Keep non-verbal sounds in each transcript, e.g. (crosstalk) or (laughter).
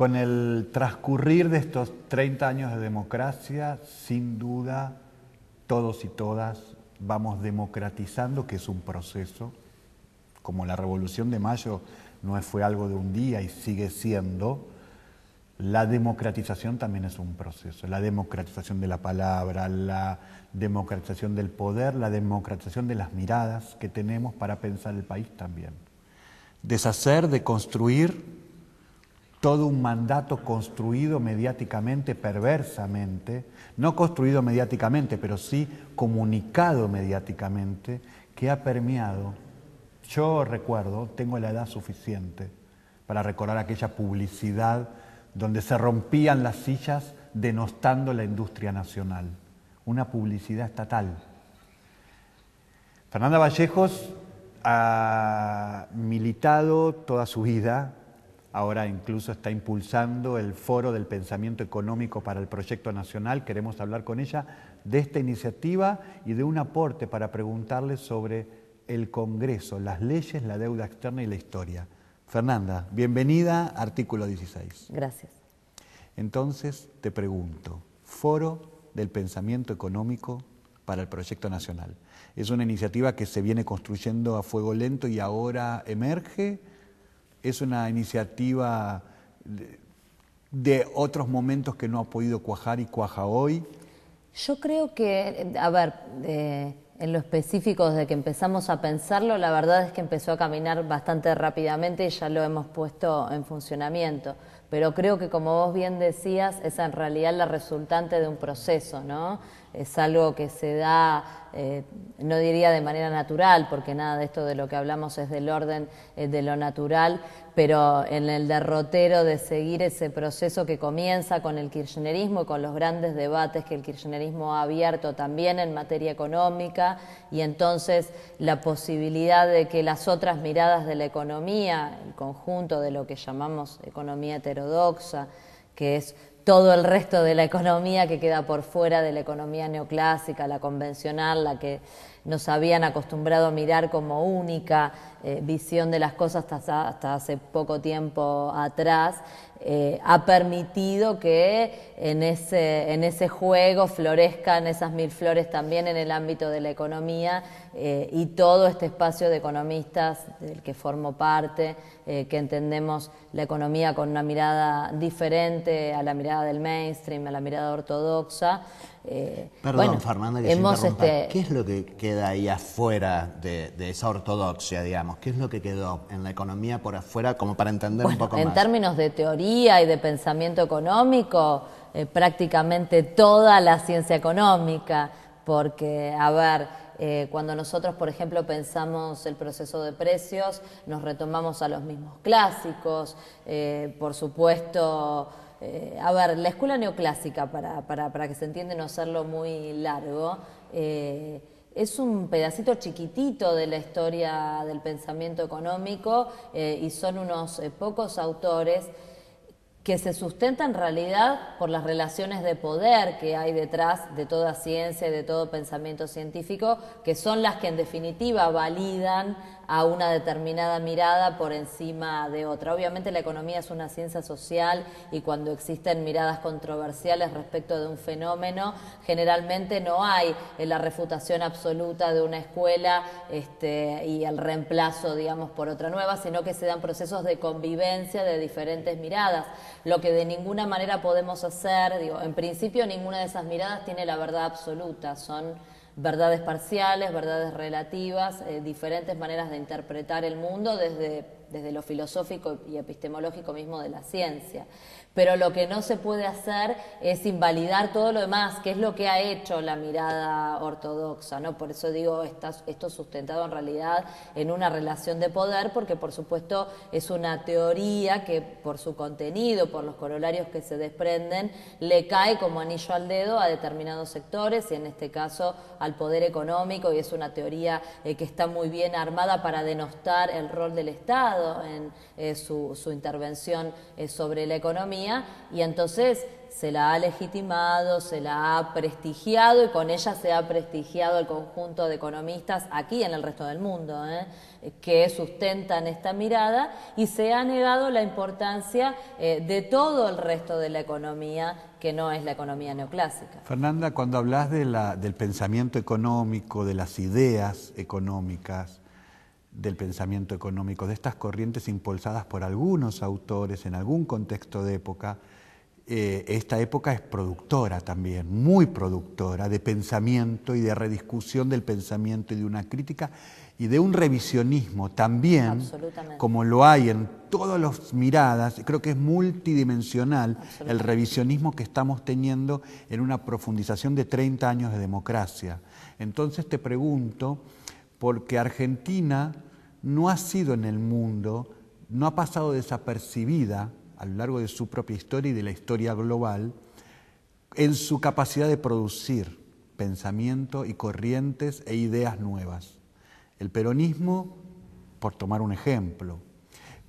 con el transcurrir de estos 30 años de democracia, sin duda, todos y todas vamos democratizando, que es un proceso, como la Revolución de Mayo no fue algo de un día y sigue siendo, la democratización también es un proceso, la democratización de la palabra, la democratización del poder, la democratización de las miradas que tenemos para pensar el país también. Deshacer, de construir todo un mandato construido mediáticamente, perversamente, no construido mediáticamente, pero sí comunicado mediáticamente, que ha permeado. Yo recuerdo, tengo la edad suficiente para recordar aquella publicidad donde se rompían las sillas denostando la industria nacional, una publicidad estatal. Fernanda Vallejos ha militado toda su vida Ahora incluso está impulsando el Foro del Pensamiento Económico para el Proyecto Nacional. Queremos hablar con ella de esta iniciativa y de un aporte para preguntarle sobre el Congreso, las leyes, la deuda externa y la historia. Fernanda, bienvenida Artículo 16. Gracias. Entonces te pregunto, Foro del Pensamiento Económico para el Proyecto Nacional. Es una iniciativa que se viene construyendo a fuego lento y ahora emerge es una iniciativa de otros momentos que no ha podido cuajar y cuaja hoy? Yo creo que, a ver, eh, en lo específico, de que empezamos a pensarlo, la verdad es que empezó a caminar bastante rápidamente y ya lo hemos puesto en funcionamiento. Pero creo que, como vos bien decías, es en realidad la resultante de un proceso, ¿no? Es algo que se da eh, no diría de manera natural, porque nada de esto de lo que hablamos es del orden eh, de lo natural, pero en el derrotero de seguir ese proceso que comienza con el kirchnerismo y con los grandes debates que el kirchnerismo ha abierto también en materia económica, y entonces la posibilidad de que las otras miradas de la economía, el conjunto de lo que llamamos economía heterodoxa, que es todo el resto de la economía que queda por fuera de la economía neoclásica, la convencional, la que nos habían acostumbrado a mirar como única eh, visión de las cosas hasta, hace poco tiempo atrás, eh, ha permitido que en ese, en ese juego florezcan esas mil flores también en el ámbito de la economía eh, y todo este espacio de economistas del que formo parte, que entendemos la economía con una mirada diferente a la mirada del mainstream, a la mirada ortodoxa. Eh, Perdón, Fernanda, que este, ¿qué es lo que queda ahí afuera de, esa ortodoxia, digamos? ¿Qué es lo que quedó en la economía por afuera como para entender un poco en más? En términos de teoría y de pensamiento económico, eh, prácticamente toda la ciencia económica, porque, a ver, eh, cuando nosotros, por ejemplo, pensamos el proceso de precios, nos retomamos a los mismos clásicos, por supuesto eh, a ver, la escuela neoclásica, para, que se entiende no hacerlo muy largo, eh, es un pedacito chiquitito de la historia del pensamiento económico eh, y son unos pocos autores que se sustentan en realidad por las relaciones de poder que hay detrás de toda ciencia y de todo pensamiento científico, que son las que en definitiva validan a una determinada mirada por encima de otra. Obviamente la economía es una ciencia social y cuando existen miradas controversiales respecto de un fenómeno, generalmente no hay eh, la refutación absoluta de una escuela este, y el reemplazo, digamos, por otra nueva, sino que se dan procesos de convivencia de diferentes miradas. Lo que de ninguna manera podemos hacer, digo, en principio ninguna de esas miradas tiene la verdad absoluta, son verdades parciales, verdades relativas, eh, diferentes maneras de interpretar el mundo desde desde lo filosófico y epistemológico mismo de la ciencia. Pero lo que no se puede hacer es invalidar todo lo demás, que es lo que ha hecho la mirada ortodoxa, ¿no? Por eso digo, esto sustentado en realidad en una relación de poder, porque por supuesto es una teoría que por su contenido, por los corolarios que se desprenden, le cae como anillo al dedo a determinados sectores y en este caso al poder económico y es una teoría eh, que está muy bien armada para denostar el rol del Estado en eh, su, intervención eh, sobre la economía y entonces se la ha legitimado, se la ha prestigiado y con ella se ha prestigiado el conjunto de economistas aquí en el resto del mundo ¿eh? que sustentan esta mirada y se ha negado la importancia de todo el resto de la economía que no es la economía neoclásica. Fernanda, cuando hablas del pensamiento económico, de las ideas económicas, del pensamiento económico, de estas corrientes impulsadas por algunos autores en algún contexto de época. Eh, esta época es productora también, muy productora de pensamiento y de rediscusión del pensamiento y de una crítica y de un revisionismo también, como lo hay en todas las miradas, creo que es multidimensional el revisionismo que estamos teniendo en una profundización de 30 años de democracia. Entonces te pregunto, porque Argentina no ha sido en el mundo, no ha pasado desapercibida a lo largo de su propia historia y de la historia global en su capacidad de producir pensamiento y corrientes e ideas nuevas. El peronismo, por tomar un ejemplo,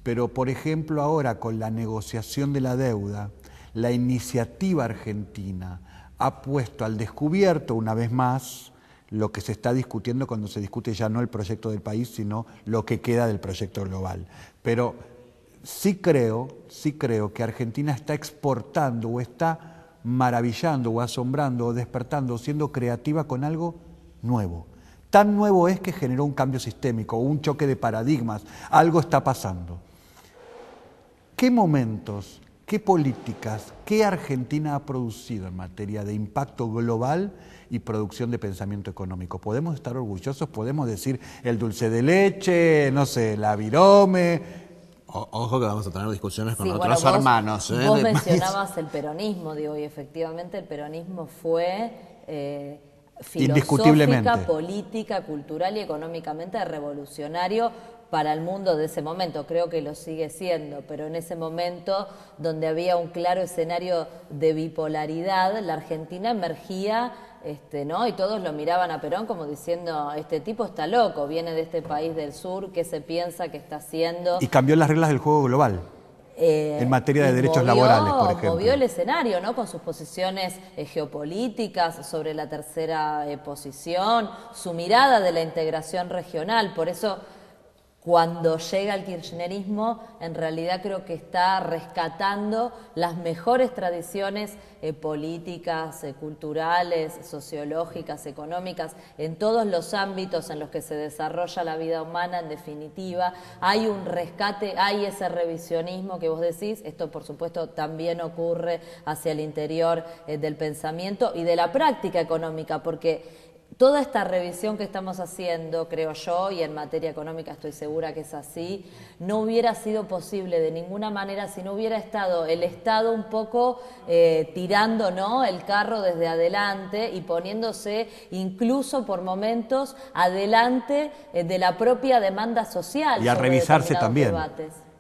pero por ejemplo ahora con la negociación de la deuda, la iniciativa argentina ha puesto al descubierto una vez más lo que se está discutiendo cuando se discute ya no el proyecto del país, sino lo que queda del proyecto global. Pero sí creo, sí creo que Argentina está exportando o está maravillando o asombrando o despertando, o siendo creativa con algo nuevo. Tan nuevo es que generó un cambio sistémico, un choque de paradigmas, algo está pasando. ¿Qué momentos ¿Qué políticas, qué Argentina ha producido en materia de impacto global y producción de pensamiento económico? ¿Podemos estar orgullosos? ¿Podemos decir el dulce de leche, no sé, la virome? ojo que vamos a tener discusiones con otros hermanos. ¿eh? Vos mencionabas el peronismo, digo, y efectivamente el peronismo fue... Eh, filosófica, política, cultural y económicamente revolucionario para el mundo de ese momento, creo que lo sigue siendo, pero en ese momento donde había un claro escenario de bipolaridad, la Argentina emergía este, ¿no? Y todos lo miraban a Perón como diciendo, este tipo está loco, viene de este país del sur, ¿qué se piensa que está haciendo? Y cambió las reglas del juego global. Eh, en materia de derechos laborales, por ejemplo. Movió el escenario, ¿no? Con sus posiciones eh, geopolíticas sobre la tercera eh, posición, su mirada de la integración regional. Por eso cuando llega el kirchnerismo, en realidad creo que está rescatando las mejores tradiciones eh, políticas, eh, culturales, sociológicas, económicas, en todos los ámbitos en los que se desarrolla la vida humana, en definitiva. Hay un rescate, hay ese revisionismo que vos decís, esto por supuesto también ocurre hacia el interior eh, del pensamiento y de la práctica económica, porque toda esta revisión que estamos haciendo, creo yo, y en materia económica estoy segura que es así, no hubiera sido posible de ninguna manera si no hubiera estado el Estado un poco eh, tirando ¿no? el carro desde adelante y poniéndose incluso por momentos adelante eh, de la propia demanda social. Y a revisarse también.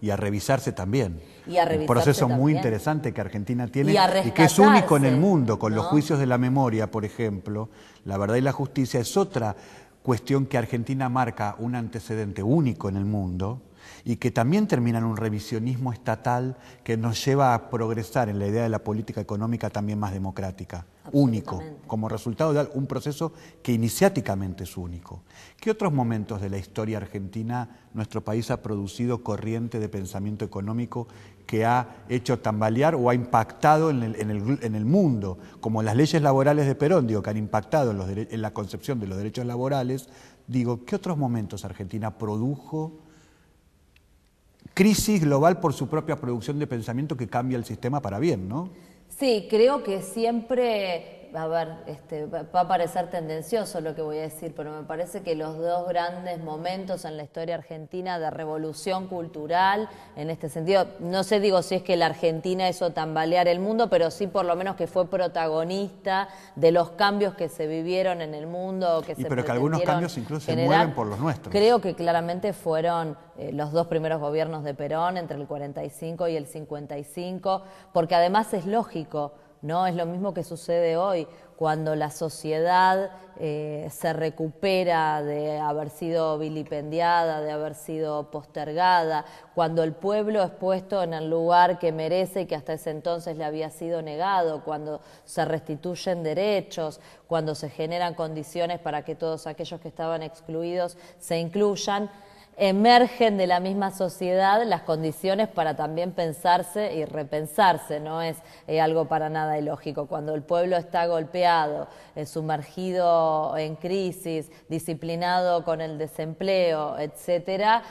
Y a revisarse también. Un proceso muy interesante que Argentina tiene y, que es único en el mundo, con los juicios de la memoria, por ejemplo. La verdad y la justicia es otra cuestión que Argentina marca un antecedente único en el mundo y que también termina en un revisionismo estatal que nos lleva a progresar en la idea de la política económica también más democrática, único, como resultado de un proceso que iniciáticamente es único. ¿Qué otros momentos de la historia argentina nuestro país ha producido corriente de pensamiento económico que ha hecho tambalear o ha impactado en el, mundo, como las leyes laborales de Perón, digo, que han impactado en, en la concepción de los derechos laborales? Digo, ¿qué otros momentos Argentina produjo? crisis global por su propia producción de pensamiento que cambia el sistema para bien, ¿no? Sí, creo que siempre a ver, este, va a parecer tendencioso lo que voy a decir, pero me parece que los dos grandes momentos en la historia argentina de revolución cultural, en este sentido, no sé, digo si es que la Argentina hizo tambalear el mundo, pero sí por lo menos que fue protagonista de los cambios que se vivieron en el mundo. pero que algunos cambios incluso se mueven por los nuestros. Creo que claramente fueron eh, los dos primeros gobiernos de Perón, entre el 45 y el 55, porque además es lógico. ¿no? Es lo mismo que sucede hoy, cuando la sociedad eh, se recupera de haber sido vilipendiada, de haber sido postergada, cuando el pueblo es puesto en el lugar que merece y que hasta ese entonces le había sido negado, cuando se restituyen derechos, cuando se generan condiciones para que todos aquellos que estaban excluidos se incluyan emergen de la misma sociedad las condiciones para también pensarse y repensarse, no es eh, algo para nada ilógico. Cuando el pueblo está golpeado, eh, sumergido en crisis, disciplinado con el desempleo, etcétera,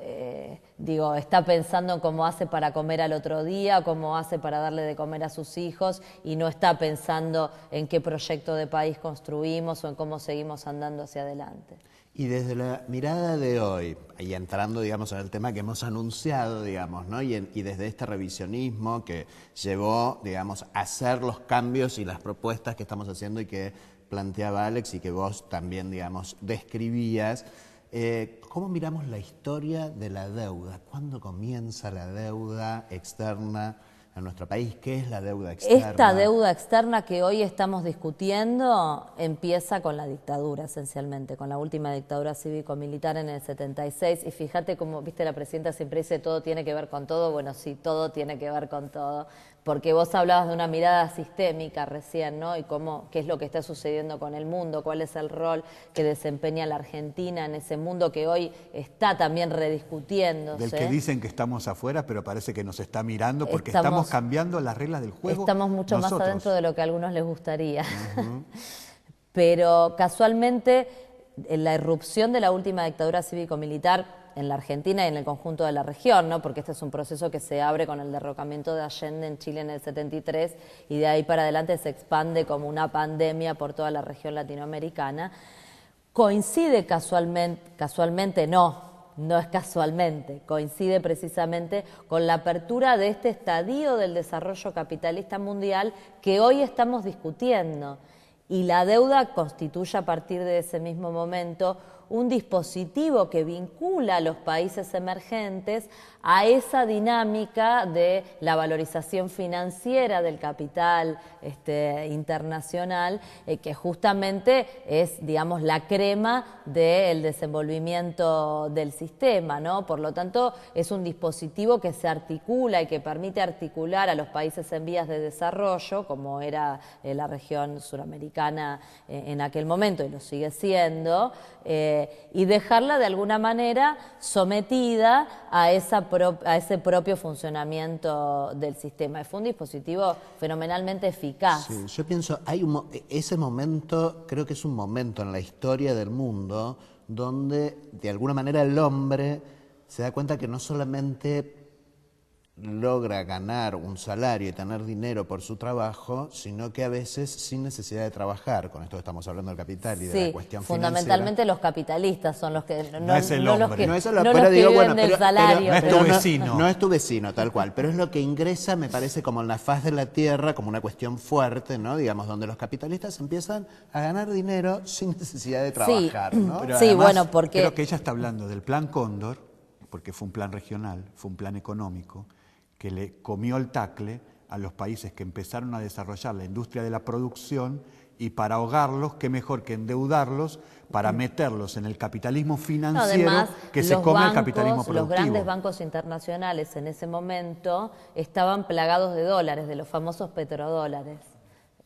eh, digo, está pensando en cómo hace para comer al otro día, cómo hace para darle de comer a sus hijos y no está pensando en qué proyecto de país construimos o en cómo seguimos andando hacia adelante. Y desde la mirada de hoy, y entrando, digamos, en el tema que hemos anunciado, digamos, ¿no? Y, desde este revisionismo que llevó, digamos, a hacer los cambios y las propuestas que estamos haciendo y que planteaba Alex y que vos también, digamos, describías, eh, ¿cómo miramos la historia de la deuda? ¿Cuándo comienza la deuda externa? a nuestro país, ¿qué es la deuda externa? Esta deuda externa que hoy estamos discutiendo empieza con la dictadura, esencialmente, con la última dictadura cívico-militar en el 76. Y fíjate cómo, viste, la presidenta siempre dice todo tiene que ver con todo. Bueno, sí, todo tiene que ver con todo porque vos hablabas de una mirada sistémica recién, ¿no? Y cómo, qué es lo que está sucediendo con el mundo, cuál es el rol que desempeña la Argentina en ese mundo que hoy está también rediscutiéndose. Del que dicen que estamos afuera, pero parece que nos está mirando porque estamos, cambiando las reglas del juego. Estamos mucho más adentro de lo que a algunos les gustaría. (laughs) pero casualmente, en la irrupción de la última dictadura cívico-militar en la Argentina y en el conjunto de la región, ¿no? porque este es un proceso que se abre con el derrocamiento de Allende en Chile en el 73 y de ahí para adelante se expande como una pandemia por toda la región latinoamericana. Coincide casualmente, casualmente no, no es casualmente, coincide precisamente con la apertura de este estadio del desarrollo capitalista mundial que hoy estamos discutiendo. Y la deuda constituye a partir de ese mismo momento un dispositivo que vincula a los países emergentes a esa dinámica de la valorización financiera del capital este, internacional, eh, que justamente es, digamos, la crema del desenvolvimiento del sistema, ¿no? Por lo tanto, es un dispositivo que se articula y que permite articular a los países en vías de desarrollo, como era eh, la región suramericana eh, en aquel momento y lo sigue siendo, y dejarla de alguna manera sometida a, esa a ese propio funcionamiento del sistema. Fue un dispositivo fenomenalmente eficaz. yo pienso, hay e, ese momento, creo que es un momento en la historia del mundo donde de alguna manera el hombre se da cuenta que no solamente logra ganar un salario y tener dinero por su trabajo, sino que a veces sin necesidad de trabajar. Con esto estamos hablando del capital y de la cuestión fundamentalmente fundamentalmente los capitalistas son los que... No, es el no es no es tu vecino. No, es tu vecino, tal cual. Pero es lo que ingresa, me parece, como en la faz de la tierra, como una cuestión fuerte, ¿no? Digamos, donde los capitalistas empiezan a ganar dinero sin necesidad de trabajar, ¿no? Pero sí, bueno, porque... Creo que ella está hablando del plan Cóndor, porque fue un plan regional, fue un plan económico, que le comió el tacle a los países que empezaron a desarrollar la industria de la producción y para ahogarlos, qué mejor que endeudarlos para meterlos en el capitalismo financiero que se come el capitalismo productivo. Los grandes bancos internacionales en ese momento estaban plagados de dólares, de los famosos petrodólares.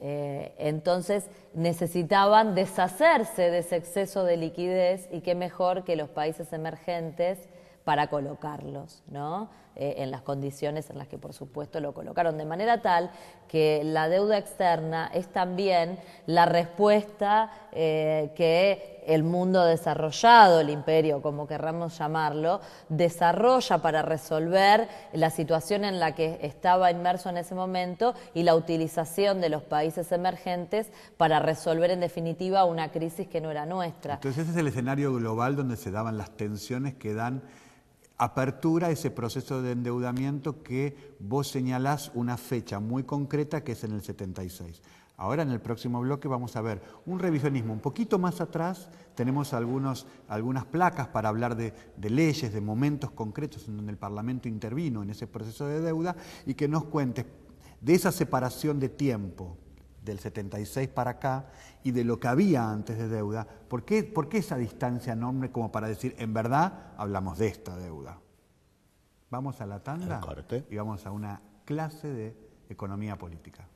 Eh, entonces necesitaban deshacerse de ese exceso de liquidez y qué mejor que los países emergentes para colocarlos, ¿no? Eh, en las condiciones en las que, por supuesto, lo colocaron. De manera tal que la deuda externa es también la respuesta eh, que el mundo desarrollado, el imperio, como querramos llamarlo, desarrolla para resolver la situación en la que estaba inmerso en ese momento y la utilización de los países emergentes para resolver, en definitiva, una crisis que no era nuestra. Entonces, ese es el escenario global donde se daban las tensiones que dan apertura ese proceso de endeudamiento que vos señalás una fecha muy concreta que es en el 76. Ahora en el próximo bloque vamos a ver un revisionismo un poquito más atrás, tenemos algunos, algunas placas para hablar de, de, leyes, de momentos concretos en donde el Parlamento intervino en ese proceso de deuda y que nos cuentes de esa separación de tiempo del 76 para acá y de lo que había antes de deuda, ¿por qué, esa distancia enorme como para decir, en verdad, hablamos de esta deuda? Vamos a la tanda y vamos a una clase de economía política.